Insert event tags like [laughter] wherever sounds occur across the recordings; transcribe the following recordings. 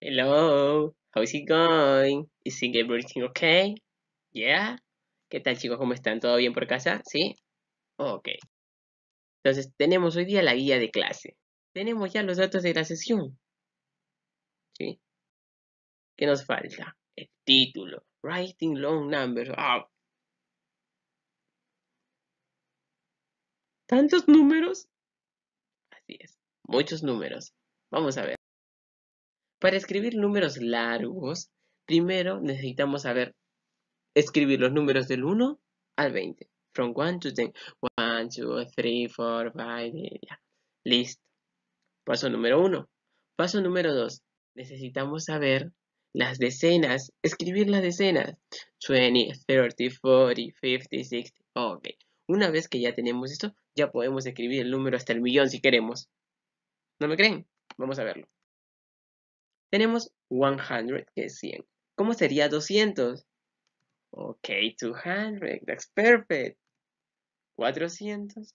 Hello, is it going? Is it everything okay? Yeah. ¿Qué tal chicos? ¿Cómo están? ¿Todo bien por casa? ¿Sí? Ok. Entonces tenemos hoy día la guía de clase. Tenemos ya los datos de la sesión. ¿Sí? ¿Qué nos falta? El título. Writing long numbers. ¿Tantos números? Así es. Muchos números. Vamos a ver. Para escribir números largos, primero necesitamos saber escribir los números del 1 al 20. From 1 to 10. 1, 2, 3, 4, 5, ya. Listo. Paso número 1. Paso número 2. Necesitamos saber las decenas. Escribir las decenas. 20, 30, 40, 50, 60. Ok. Una vez que ya tenemos esto, ya podemos escribir el número hasta el millón si queremos. ¿No me creen? Vamos a verlo. Tenemos 100, que es 100. ¿Cómo sería 200? Ok, 200, that's perfect. 400.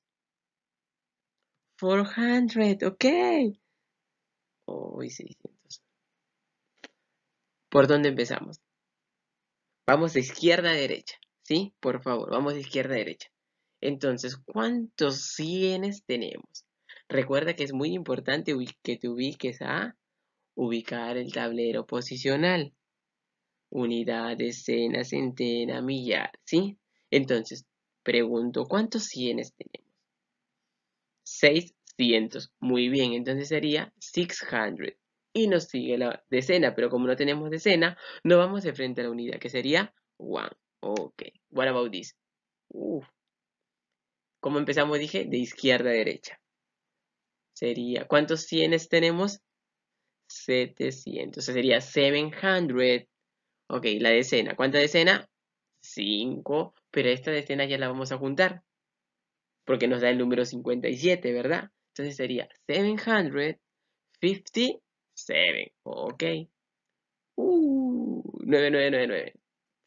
400, ok. Hoy 600. ¿Por dónde empezamos? Vamos de izquierda a derecha, ¿sí? Por favor, vamos de izquierda a derecha. Entonces, ¿cuántos cienes tenemos? Recuerda que es muy importante que te ubiques a Ubicar el tablero posicional. Unidad, decena, centena, millar, ¿sí? Entonces, pregunto, ¿cuántos cienes tenemos? 600. Muy bien, entonces sería 600. Y nos sigue la decena, pero como no tenemos decena, no vamos de frente a la unidad, que sería 1. Ok, what about this? Uf. Como empezamos, dije, de izquierda a derecha. Sería, ¿cuántos cienes tenemos? 700. Entonces sería 700. Ok, la decena. ¿Cuánta decena? 5. Pero esta decena ya la vamos a juntar. Porque nos da el número 57, ¿verdad? Entonces sería 757. Ok. 9999. Uh,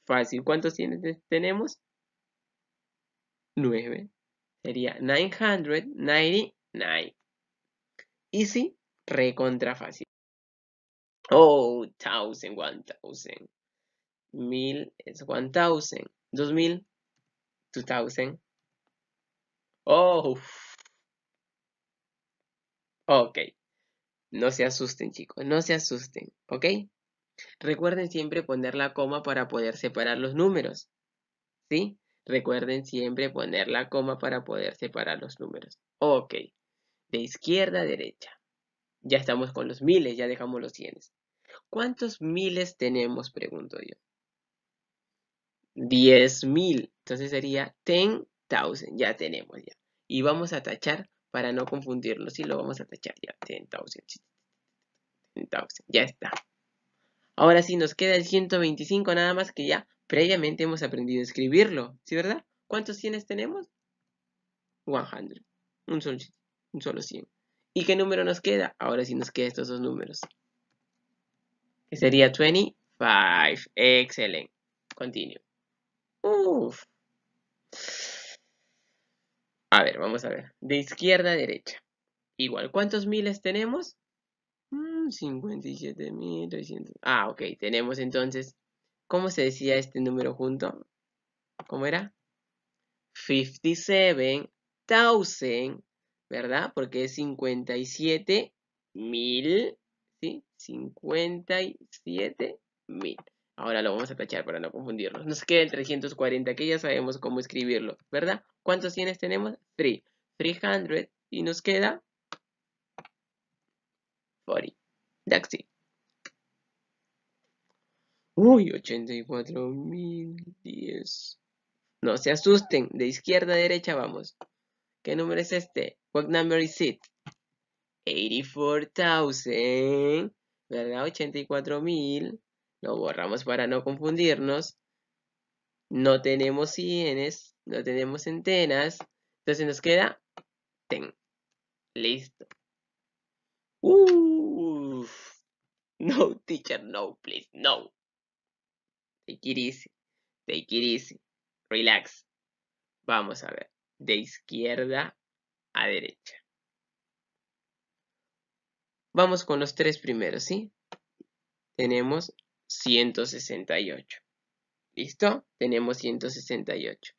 fácil. ¿Cuántos tenemos? 9. Sería 999. Easy, recontra fácil. Oh, thousand, one thousand. Mil es one thousand. Dos mil, two thousand. Oh. Ok. No se asusten, chicos. No se asusten. ¿Ok? Recuerden siempre poner la coma para poder separar los números. ¿Sí? Recuerden siempre poner la coma para poder separar los números. Ok. De izquierda a derecha. Ya estamos con los miles, ya dejamos los cienes. ¿Cuántos miles tenemos? Pregunto yo. Diez mil. Entonces sería ten thousand. Ya tenemos ya. Y vamos a tachar para no confundirlo. Y lo vamos a tachar ya. Ten thousand. Ten thousand. Ya está. Ahora sí, nos queda el 125 nada más que ya previamente hemos aprendido a escribirlo. ¿Sí, verdad? ¿Cuántos cienes tenemos? hundred. Un solo, un solo 100. ¿Y qué número nos queda? Ahora sí nos quedan estos dos números. Que sería 25. Excelente. Continue. Uf. A ver, vamos a ver. De izquierda a derecha. Igual, ¿cuántos miles tenemos? 57.300. Mm, ah, ok. Tenemos entonces, ¿cómo se decía este número junto? ¿Cómo era? 57,000 ¿verdad? Porque es 57 mil, ¿sí? 57 mil. Ahora lo vamos a tachar para no confundirnos. Nos queda el 340, que ya sabemos cómo escribirlo, ¿verdad? ¿Cuántos tienes tenemos? 3. 300 y nos queda 40. y 84 mil 10 No se asusten, de izquierda a derecha vamos. ¿Qué número es este? What number is it? 84,000, ¿verdad? 84,000. Lo borramos para no confundirnos. No tenemos cienes, no tenemos centenas. Entonces nos queda ten. Listo. Uf. No, teacher, no, please, no. Take it easy. Take it easy. Relax. Vamos a ver de izquierda a derecha. Vamos con los tres primeros, ¿sí? Tenemos 168. ¿Listo? Tenemos 168.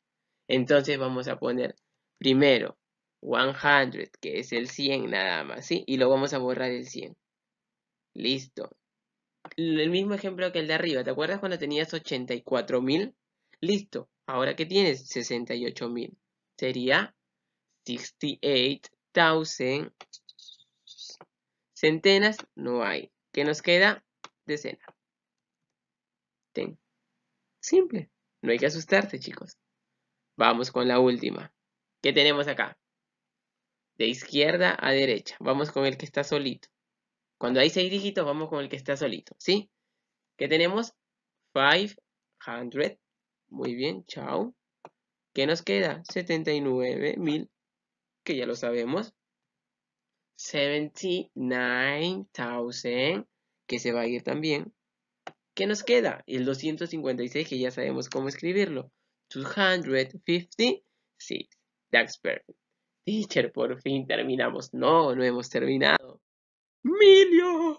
Entonces vamos a poner primero 100, que es el 100 nada más, ¿sí? Y lo vamos a borrar el 100. Listo. El mismo ejemplo que el de arriba. ¿Te acuerdas cuando tenías 84.000? Listo. Ahora que tienes 68.000 sería 68,000 centenas no hay. ¿Qué nos queda? Decena. Ten. Simple. No hay que asustarse, chicos. Vamos con la última. ¿Qué tenemos acá? De izquierda a derecha. Vamos con el que está solito. Cuando hay seis dígitos, vamos con el que está solito. ¿Sí? ¿Qué tenemos? 500. Muy bien, chao. ¿Qué nos queda? 79.000, que ya lo sabemos. 79,000, que se va a ir también. ¿Qué nos queda? El 256, que ya sabemos cómo escribirlo. 256. That's perfect. Teacher, por fin terminamos. No, no hemos terminado. Million.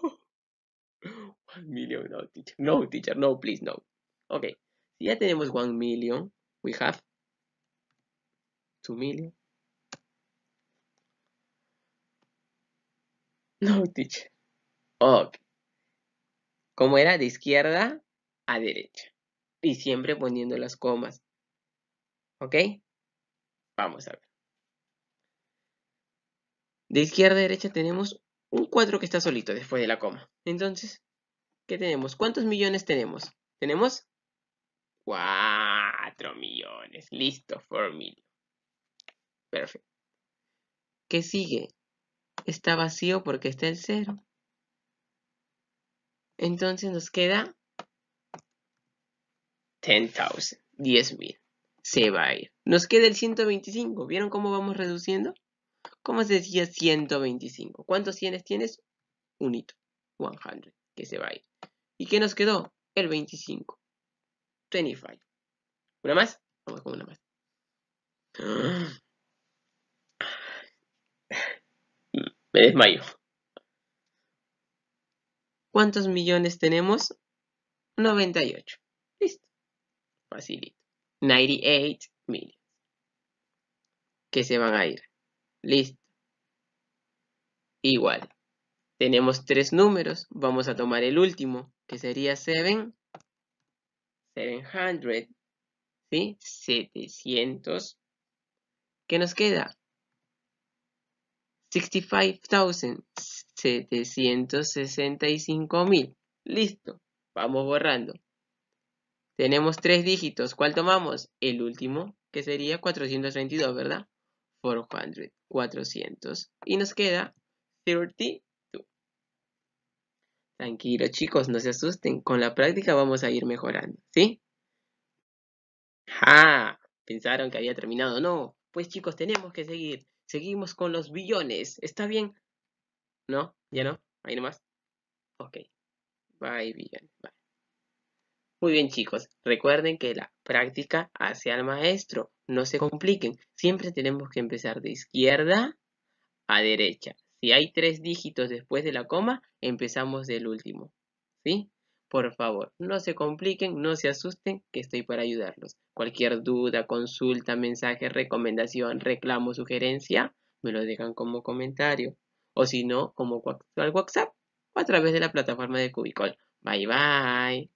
One million, no, teacher. No, teacher, no, please, no. Ok, ya tenemos one million. We have million. [laughs] No, teacher. Ok. Como era de izquierda a derecha. Y siempre poniendo las comas. ¿Ok? Vamos a ver. De izquierda a derecha tenemos un 4 que está solito después de la coma. Entonces, ¿qué tenemos? ¿Cuántos millones tenemos? Tenemos 4 millones. Listo, 4 millones. Perfecto. ¿Qué sigue? Está vacío porque está el 0. Entonces nos queda 10,000. 10,000. Se va a ir. Nos queda el 125. ¿Vieron cómo vamos reduciendo? ¿Cómo se decía 125? ¿Cuántos cienes tienes? Un hito. 100. Que se va a ir. ¿Y qué nos quedó? El 25. 25. ¿Una más? Vamos con una más. ¡Ah! Me ¿Cuántos millones tenemos? 98. Listo. Facilito. 98 millones. Que se van a ir. Listo. Igual. Tenemos tres números. Vamos a tomar el último, que sería 7. 700. ¿Sí? 700. ¿Qué nos queda? 65,765,000. Listo. Vamos borrando. Tenemos tres dígitos. ¿Cuál tomamos? El último, que sería 422, ¿verdad? 400. 400. Y nos queda 32. Tranquilo, chicos, no se asusten. Con la práctica vamos a ir mejorando, ¿sí? ¡Ja! Pensaron que había terminado. No, pues chicos, tenemos que seguir. Seguimos con los billones. ¿Está bien? ¿No? ¿Ya no? Ahí nomás. Ok. Bye, billones. Bye. Muy bien, chicos. Recuerden que la práctica hace al maestro. No se compliquen. Siempre tenemos que empezar de izquierda a derecha. Si hay tres dígitos después de la coma, empezamos del último. ¿Sí? Por favor, no se compliquen, no se asusten, que estoy para ayudarlos. Cualquier duda, consulta, mensaje, recomendación, reclamo, sugerencia, me lo dejan como comentario. O si no, como al WhatsApp o a través de la plataforma de Cubicol. Bye bye.